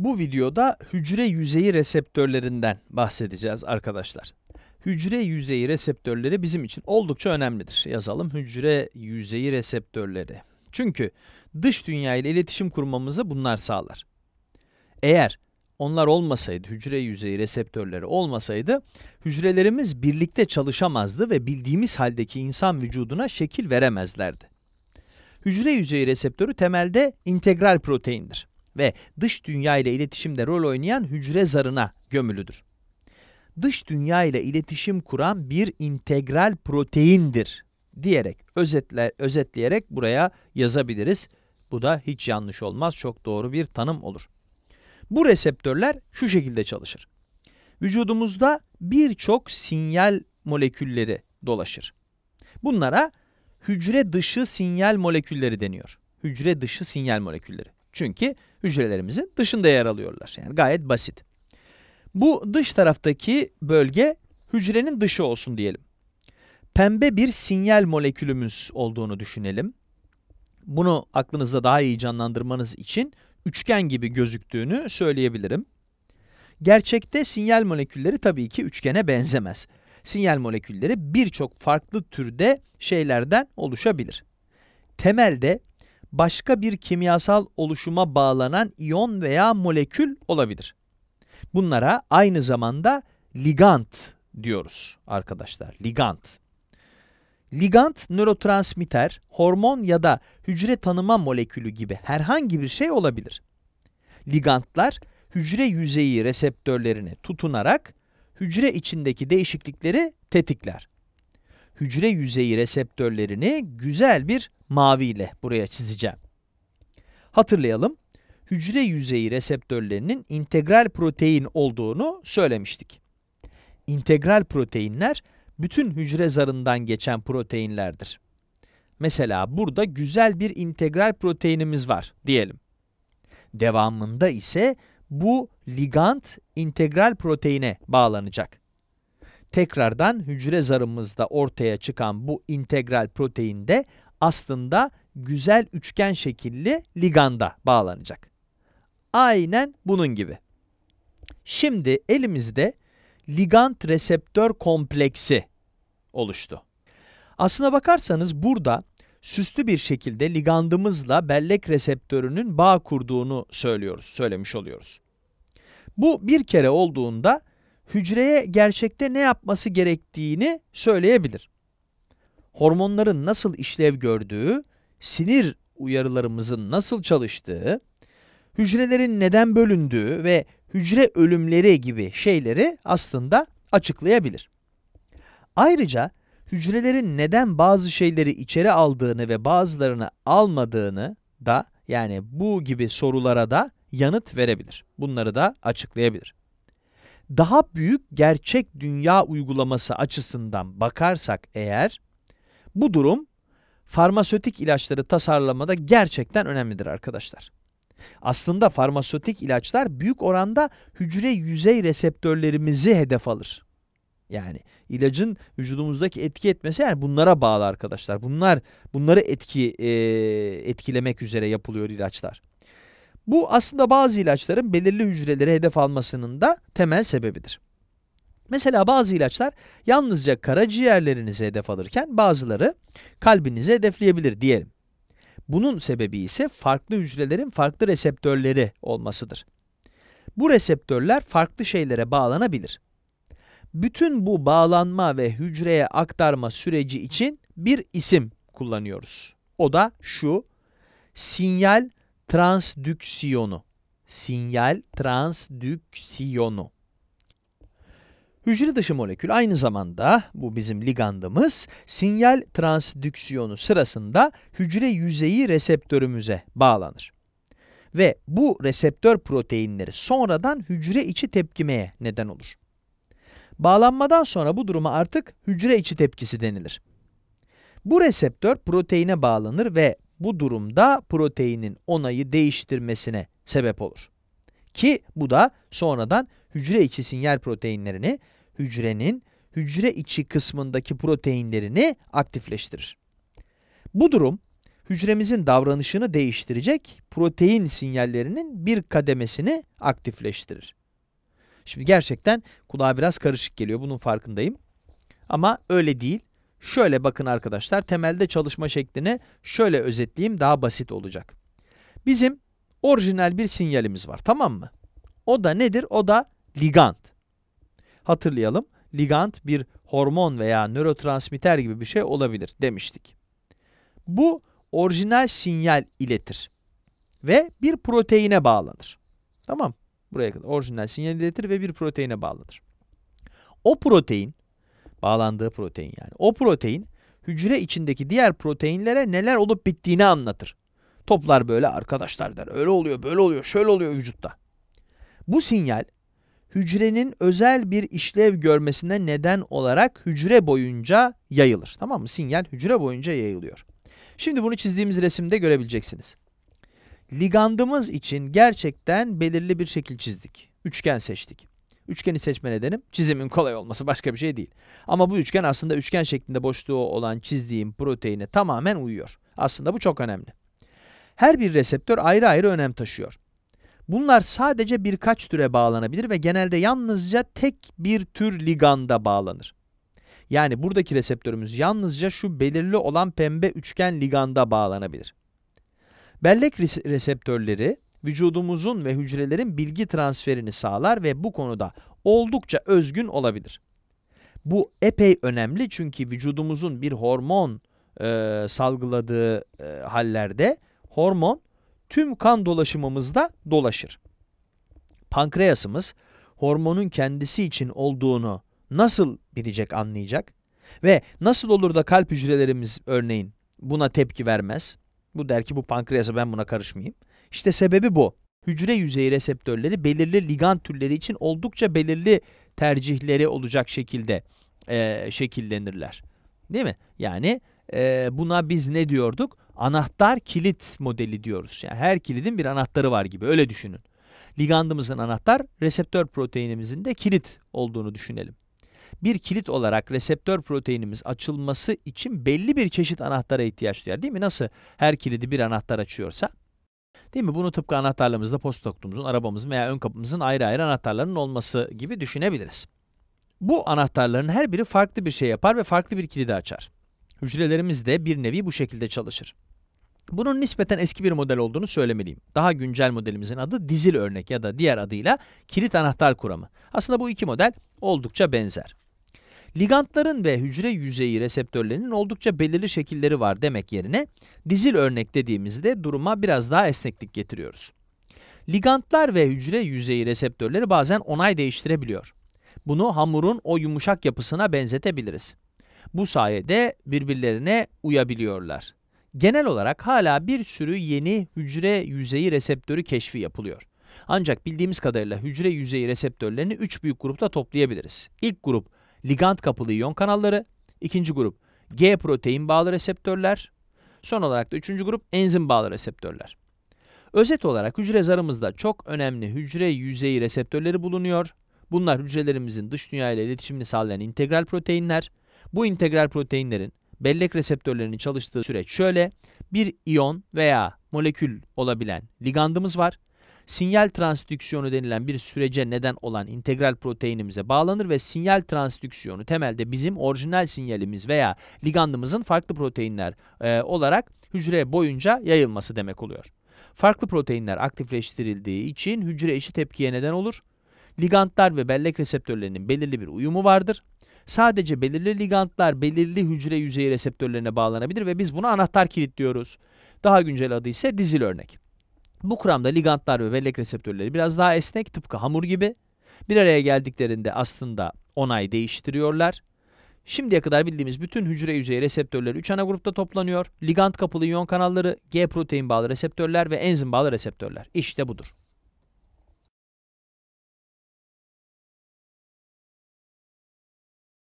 Bu videoda hücre yüzeyi reseptörlerinden bahsedeceğiz arkadaşlar. Hücre yüzeyi reseptörleri bizim için oldukça önemlidir. Yazalım hücre yüzeyi reseptörleri. Çünkü dış dünya ile iletişim kurmamızı bunlar sağlar. Eğer onlar olmasaydı, hücre yüzeyi reseptörleri olmasaydı, hücrelerimiz birlikte çalışamazdı ve bildiğimiz haldeki insan vücuduna şekil veremezlerdi. Hücre yüzeyi reseptörü temelde integral proteindir ve dış dünya ile iletişimde rol oynayan hücre zarına gömülüdür. Dış dünya ile iletişim kuran bir integral proteindir diyerek özetle, özetleyerek buraya yazabiliriz. Bu da hiç yanlış olmaz, çok doğru bir tanım olur. Bu reseptörler şu şekilde çalışır. Vücudumuzda birçok sinyal molekülleri dolaşır. Bunlara hücre dışı sinyal molekülleri deniyor. Hücre dışı sinyal molekülleri. Çünkü hücrelerimizin dışında yer alıyorlar. Yani gayet basit. Bu dış taraftaki bölge hücrenin dışı olsun diyelim. Pembe bir sinyal molekülümüz olduğunu düşünelim. Bunu aklınızda daha iyi canlandırmanız için üçgen gibi gözüktüğünü söyleyebilirim. Gerçekte sinyal molekülleri tabii ki üçgene benzemez. Sinyal molekülleri birçok farklı türde şeylerden oluşabilir. Temelde başka bir kimyasal oluşuma bağlanan iyon veya molekül olabilir. Bunlara aynı zamanda ligant diyoruz arkadaşlar. Ligant. Ligant nörotransmitter, hormon ya da hücre tanıma molekülü gibi herhangi bir şey olabilir. Ligantlar hücre yüzeyi reseptörlerine tutunarak hücre içindeki değişiklikleri tetikler hücre yüzeyi reseptörlerini güzel bir maviyle buraya çizeceğim. Hatırlayalım, hücre yüzeyi reseptörlerinin integral protein olduğunu söylemiştik. İntegral proteinler bütün hücre zarından geçen proteinlerdir. Mesela burada güzel bir integral proteinimiz var diyelim. Devamında ise bu ligand integral proteine bağlanacak tekrardan hücre zarımızda ortaya çıkan bu integral proteinde aslında güzel üçgen şekilli liganda bağlanacak. Aynen bunun gibi. Şimdi elimizde ligand reseptör kompleksi oluştu. Aslına bakarsanız burada süslü bir şekilde ligandımızla bellek reseptörünün bağ kurduğunu söylüyoruz, söylemiş oluyoruz. Bu bir kere olduğunda hücreye gerçekte ne yapması gerektiğini söyleyebilir. Hormonların nasıl işlev gördüğü, sinir uyarılarımızın nasıl çalıştığı, hücrelerin neden bölündüğü ve hücre ölümleri gibi şeyleri aslında açıklayabilir. Ayrıca hücrelerin neden bazı şeyleri içeri aldığını ve bazılarını almadığını da yani bu gibi sorulara da yanıt verebilir. Bunları da açıklayabilir daha büyük gerçek dünya uygulaması açısından bakarsak eğer, bu durum farmasötik ilaçları tasarlamada gerçekten önemlidir arkadaşlar. Aslında farmasötik ilaçlar büyük oranda hücre yüzey reseptörlerimizi hedef alır. Yani ilacın vücudumuzdaki etki etmesi yani bunlara bağlı arkadaşlar. Bunlar bunları etki e, etkilemek üzere yapılıyor ilaçlar. Bu aslında bazı ilaçların belirli hücreleri hedef almasının da temel sebebidir. Mesela bazı ilaçlar yalnızca karaciğerlerinizi hedef alırken bazıları kalbinizi hedefleyebilir diyelim. Bunun sebebi ise farklı hücrelerin farklı reseptörleri olmasıdır. Bu reseptörler farklı şeylere bağlanabilir. Bütün bu bağlanma ve hücreye aktarma süreci için bir isim kullanıyoruz. O da şu, sinyal transdüksiyonu. Sinyal transdüksiyonu. Hücre dışı molekül aynı zamanda bu bizim ligandımız sinyal transdüksiyonu sırasında hücre yüzeyi reseptörümüze bağlanır. Ve bu reseptör proteinleri sonradan hücre içi tepkimeye neden olur. Bağlanmadan sonra bu duruma artık hücre içi tepkisi denilir. Bu reseptör proteine bağlanır ve bu durumda proteinin onayı değiştirmesine sebep olur. Ki bu da sonradan hücre içi sinyal proteinlerini hücrenin hücre içi kısmındaki proteinlerini aktifleştirir. Bu durum hücremizin davranışını değiştirecek protein sinyallerinin bir kademesini aktifleştirir. Şimdi gerçekten kulağa biraz karışık geliyor bunun farkındayım. Ama öyle değil. Şöyle bakın arkadaşlar temelde çalışma şeklini şöyle özetleyeyim daha basit olacak. Bizim orijinal bir sinyalimiz var tamam mı? O da nedir? O da ligand. Hatırlayalım ligand bir hormon veya nörotransmitter gibi bir şey olabilir demiştik. Bu orijinal sinyal iletir ve bir proteine bağlanır. Tamam Buraya kadar orijinal sinyal iletir ve bir proteine bağlanır. O protein Bağlandığı protein yani. O protein hücre içindeki diğer proteinlere neler olup bittiğini anlatır. Toplar böyle arkadaşlar der. Öyle oluyor, böyle oluyor, şöyle oluyor vücutta. Bu sinyal hücrenin özel bir işlev görmesine neden olarak hücre boyunca yayılır. Tamam mı? Sinyal hücre boyunca yayılıyor. Şimdi bunu çizdiğimiz resimde görebileceksiniz. Ligandımız için gerçekten belirli bir şekil çizdik. Üçgen seçtik. Üçgeni seçme nedenim çizimin kolay olması başka bir şey değil. Ama bu üçgen aslında üçgen şeklinde boşluğu olan çizdiğim proteine tamamen uyuyor. Aslında bu çok önemli. Her bir reseptör ayrı ayrı önem taşıyor. Bunlar sadece birkaç türe bağlanabilir ve genelde yalnızca tek bir tür liganda bağlanır. Yani buradaki reseptörümüz yalnızca şu belirli olan pembe üçgen liganda bağlanabilir. Bellek reseptörleri vücudumuzun ve hücrelerin bilgi transferini sağlar ve bu konuda oldukça özgün olabilir. Bu epey önemli çünkü vücudumuzun bir hormon e, salgıladığı e, hallerde hormon tüm kan dolaşımımızda dolaşır. Pankreasımız hormonun kendisi için olduğunu nasıl bilecek, anlayacak? Ve nasıl olur da kalp hücrelerimiz örneğin buna tepki vermez? Bu der ki bu pankreasa ben buna karışmayayım. İşte sebebi bu. Hücre yüzeyi reseptörleri belirli ligand türleri için oldukça belirli tercihleri olacak şekilde e, şekillenirler. Değil mi? Yani e, buna biz ne diyorduk? Anahtar kilit modeli diyoruz. Yani her kilidin bir anahtarı var gibi öyle düşünün. Ligandımızın anahtar reseptör proteinimizin de kilit olduğunu düşünelim. Bir kilit olarak reseptör proteinimiz açılması için belli bir çeşit anahtara ihtiyaç duyar değil mi? Nasıl her kilidi bir anahtar açıyorsa Değil mi? Bunu tıpkı anahtarlarımızda posta kutumuzun, arabamızın veya ön kapımızın ayrı ayrı anahtarlarının olması gibi düşünebiliriz. Bu anahtarların her biri farklı bir şey yapar ve farklı bir kilidi açar. Hücrelerimiz de bir nevi bu şekilde çalışır. Bunun nispeten eski bir model olduğunu söylemeliyim. Daha güncel modelimizin adı dizil örnek ya da diğer adıyla kilit anahtar kuramı. Aslında bu iki model oldukça benzer. Ligantların ve hücre yüzeyi reseptörlerinin oldukça belirli şekilleri var demek yerine dizil örnek dediğimizde duruma biraz daha esneklik getiriyoruz. Ligantlar ve hücre yüzeyi reseptörleri bazen onay değiştirebiliyor. Bunu hamurun o yumuşak yapısına benzetebiliriz. Bu sayede birbirlerine uyabiliyorlar. Genel olarak hala bir sürü yeni hücre yüzeyi reseptörü keşfi yapılıyor. Ancak bildiğimiz kadarıyla hücre yüzeyi reseptörlerini 3 büyük grupta toplayabiliriz. İlk grup Ligand kapılı iyon kanalları. İkinci grup G protein bağlı reseptörler. Son olarak da üçüncü grup enzim bağlı reseptörler. Özet olarak hücre zarımızda çok önemli hücre yüzeyi reseptörleri bulunuyor. Bunlar hücrelerimizin dış dünya ile iletişimini sağlayan integral proteinler. Bu integral proteinlerin bellek reseptörlerinin çalıştığı süreç şöyle. Bir iyon veya molekül olabilen ligandımız var sinyal transdüksiyonu denilen bir sürece neden olan integral proteinimize bağlanır ve sinyal transdüksiyonu temelde bizim orijinal sinyalimiz veya ligandımızın farklı proteinler e, olarak hücre boyunca yayılması demek oluyor. Farklı proteinler aktifleştirildiği için hücre içi tepkiye neden olur. Ligantlar ve bellek reseptörlerinin belirli bir uyumu vardır. Sadece belirli ligantlar belirli hücre yüzeyi reseptörlerine bağlanabilir ve biz buna anahtar kilit diyoruz. Daha güncel adı ise dizil örnek. Bu kuramda ligantlar ve bellek reseptörleri biraz daha esnek tıpkı hamur gibi. Bir araya geldiklerinde aslında onay değiştiriyorlar. Şimdiye kadar bildiğimiz bütün hücre yüzeyi reseptörleri 3 ana grupta toplanıyor. Ligant kapılı iyon kanalları, G protein bağlı reseptörler ve enzim bağlı reseptörler. İşte budur.